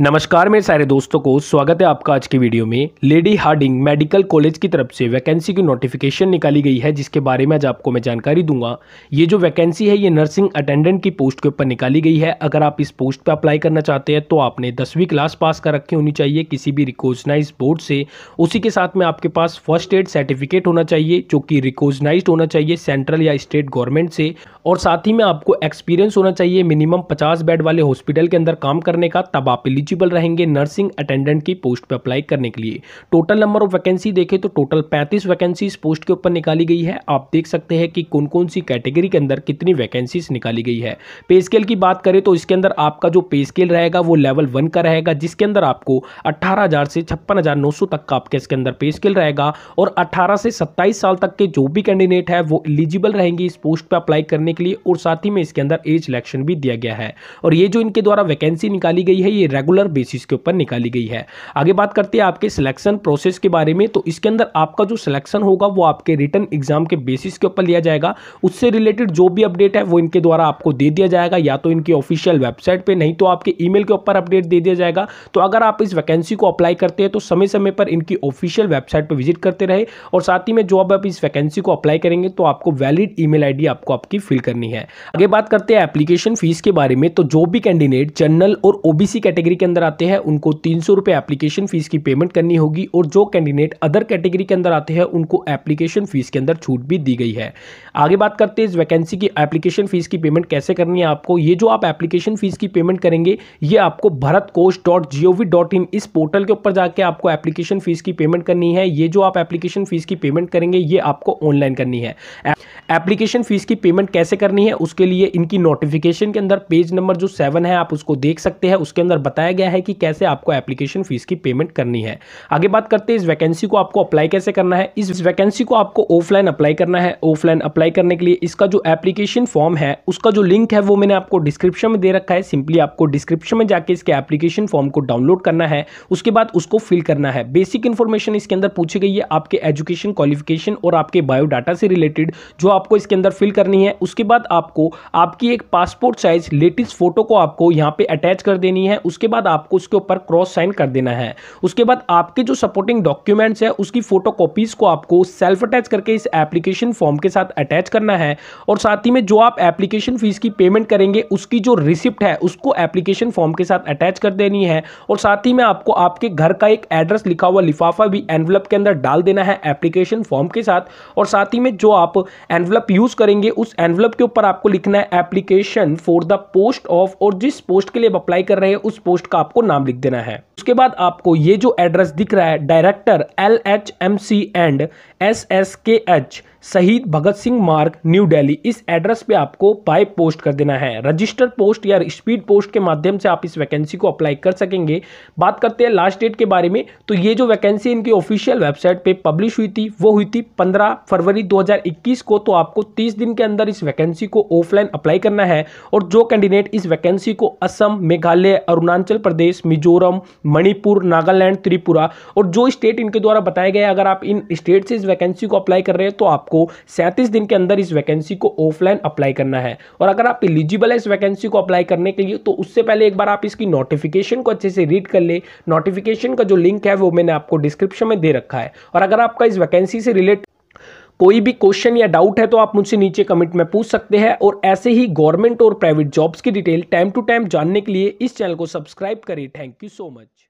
नमस्कार मेरे सारे दोस्तों को स्वागत है आपका आज की वीडियो में लेडी हार्डिंग मेडिकल कॉलेज की तरफ से वैकेंसी की नोटिफिकेशन निकाली गई है जिसके बारे में आज आपको मैं जानकारी दूंगा ये जो वैकेंसी है ये नर्सिंग अटेंडेंट की पोस्ट के ऊपर निकाली गई है अगर आप इस पोस्ट पर अप्लाई करना चाहते हैं तो आपने दसवीं क्लास पास कर रखी होनी चाहिए किसी भी रिकोजनाइज बोर्ड से उसी के साथ में आपके पास फर्स्ट एड सर्टिफिकेट होना चाहिए जो कि रिकोजनाइज होना चाहिए सेंट्रल या स्टेट गवर्नमेंट से और साथ ही में आपको एक्सपीरियंस होना चाहिए मिनिमम पचास बेड वाले हॉस्पिटल के अंदर काम करने का तब आप एलिजिबल रहेंगे नर्सिंग अटेंडेंट की पोस्ट पर अप्लाई करने के लिए टोटल नंबर ऑफ वैकेंसी देखें तो टोटल पैंतीस वैकेंसी पोस्ट के ऊपर निकाली गई है आप देख सकते हैं कि कौन कौन सी कैटेगरी के अंदर कितनी वैकेंसीज निकाली गई है पे स्केल की बात करें तो इसके अंदर आपका जो पे स्केल रहेगा वो लेवल वन का रहेगा जिसके अंदर आपको अट्ठारह से छप्पन तक का आपके इसके अंदर पे स्केल रहेगा और अट्ठारह से सत्ताईस साल तक के जो भी कैंडिडेट है वो एलिजिबल रहेंगे इस पोस्ट पर अप्लाई करने के लिए और साथ ही में इसके अंदर एज सिलेक्शन भी दिया गया है और ये जो इनके द्वारा वैकेंसी निकाली गई है ये रेगुलर रेगुलर बेसिस के ऊपर निकाली गई है आगे बात करते हैं आपके सिलेक्शन प्रोसेस के बारे में तो इसके अंदर आपका जो सिलेक्शन होगा वो आपके रिटर्न एग्जाम के बेसिस के ऊपर लिया जाएगा उससे रिलेटेड जो भी अपडेट है वो इनके द्वारा आपको दे दिया जाएगा या तो इनकी ऑफिशियल वेबसाइट पर नहीं तो आपके ई के ऊपर अपडेट दे दिया जाएगा तो अगर आप इस वैकेंसी को अप्लाई करते हैं तो समय समय पर इनकी ऑफिशियल वेबसाइट पर विजिट करते रहे और साथ ही में जो आप इस वैकेंसी को अप्लाई करेंगे तो आपको वैलिड ई मेल आपको आपकी फिल करनी है आगे बात करते हैं एप्लीकेशन फीस के बारे में तो जो भी कैंडिडेट जनरल और ओबीसी कैटेगरी के अंदर आते हैं उनको तीन सौ रुपये एप्लीकेशन फ़ीस की पेमेंट करनी होगी और जो कैंडिडेट अदर कैटेगरी के अंदर आते हैं उनको एप्लीकेशन फ़ीस के अंदर छूट भी दी गई है आगे बात करते हैं इस वैकेंसी की एप्लीकेशन फ़ीस की पेमेंट कैसे करनी है आपको ये जो आप एप्लीकेशन फ़ीस की पेमेंट करेंगे ये आपको Bharat Kosh dot G O V dot in इस पोर्टल के ऊपर जाके आपको एप्लीकेशन फ़ीस की पेमेंट करनी है ये जो आप एप्लीकेशन फ़ीस की पेमेंट करेंगे ये आपको ऑनलाइन करनी है एप्लीकेशन फ़ीस की पेमेंट कैसे करनी है उसके लिए इनकी नोटिफिकेशन के अंदर पेज नंबर जो सेवन है आप उसको देख सकते हैं उसके अंदर बताया बताया गया है कि कैसे आपको एप्लीकेशन फीस की पेमेंट करनी है आगे बात करते हैं इस वैकेंसी को आपको अप्लाई कैसे करना है इस वैकेंसी को आपको ऑफलाइन अप्लाई करना है ऑफलाइन अप्लाई करने के लिए इसका जो एप्लीकेशन फॉर्म है उसका जो लिंक है वो मैंने आपको डिस्क्रिप्शन में दे रखा है सिंपली आपको डिस्क्रिप्शन में जाकर इसके एप्लीकेशन फॉर्म को डाउनलोड करना है उसके बाद उसको फिल करना है बेसिक इन्फॉर्मेशन इसके अंदर पूछी गई है आपके एजुकेशन क्वालिफिकेशन और आपके बायोडाटा से रिलेटेड जो आपको इसके अंदर फिल करनी है उसके बाद आपको आपकी एक पासपोर्ट साइज लेटेस्ट फोटो को आपको यहाँ पे अटैच कर देनी है उसके बाद बाद आपको उसके ऊपर क्रॉस साइन कर देना है उसके बाद आपके जो सपोर्टिंग डॉक्यूमेंट्स है उसकी फोटो को आपको सेल्फ अटैच करके इस एप्लीकेशन फॉर्म के साथ अटैच करना है और साथ ही में जो आप एप्लीकेशन फीस की पेमेंट करेंगे उसकी जो रिसिप्ट है उसको एप्लीकेशन फॉर्म के साथ अटैच कर देनी है और साथ ही में आपको आपके घर का एक एड्रेस लिखा हुआ लिफाफा भी एनवलप के अंदर डाल देना है एप्लीकेशन फॉर्म के साथ और साथ ही में जो आप एनवलप यूज करेंगे उस एनवलप के ऊपर आपको लिखना है application for the post of और जिस पोस्ट के लिए आप अप्लाई कर रहे हैं उस पोस्ट का आपको नाम लिख देना है उसके बाद आपको ये जो एड्रेस दिख रहा है director L H M C and S S K H Shaheed Bhagat Singh मार्ग न्यू दिल्ली इस एड्रेस पे आपको पाइप पोस्ट कर देना है रजिस्टर पोस्ट या स्पीड पोस्ट के माध्यम से आप इस वैकेंसी को अप्लाई कर सकेंगे बात करते हैं लास्ट डेट के बारे में तो ये जो वैकेंसी इनकी ऑफिशियल वेबसाइट पे पब्लिश हुई थी वो हुई थी 15 फरवरी 2021 को तो आपको 30 दिन के अंदर इस वैकेंसी को ऑफलाइन अप्लाई करना है और जो कैंडिडेट इस वैकेंसी को असम मेघालय अरुणाचल प्रदेश मिजोरम मणिपुर नागालैंड त्रिपुरा और जो स्टेट इनके द्वारा बताया गया अगर आप इन स्टेट से इस वैकेंसी को अप्लाई कर रहे हैं तो आपको सैंतीस दिन के अंदर इस वैकेंसी को ऑफलाइन अप्लाई करना है और अगर आप एलिजिबल है इस वैकेंसी को अप्लाई करने के लिए तो उससे पहले एक बार आप इसकी नोटिफिकेशन को अच्छे से रीड कर ले नोटिफिकेशन का जो लिंक है वो मैंने आपको डिस्क्रिप्शन में दे रखा है और अगर आपका इस वैकेंसी से रिलेट कोई भी क्वेश्चन या डाउट है तो आप मुझसे नीचे कमेंट में पूछ सकते हैं और ऐसे ही गवर्नमेंट और प्राइवेट जॉब्स की डिटेल टाइम टू टाइम जानने के लिए इस चैनल को सब्सक्राइब करें थैंक यू सो मच